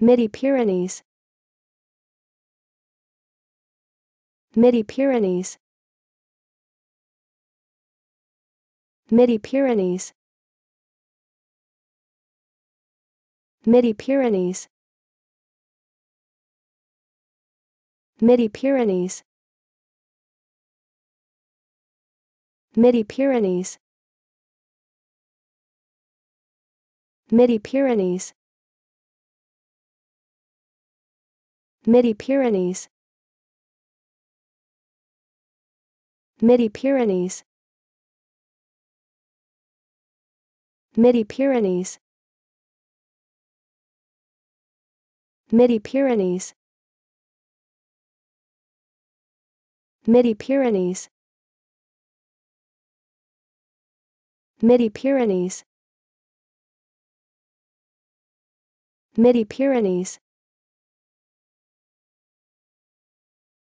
Midi-Pyrenees Midi-Pyrenees Midi-Pyrenees Midi-Pyrenees Midi-Pyrenees Midi-Pyrenees Midi-Pyrenees Midi-Pyrenees Midi-Pyrenees Midi-Pyrenees Midi-Pyrenees Midi-Pyrenees Midi-Pyrenees Midi-Pyrenees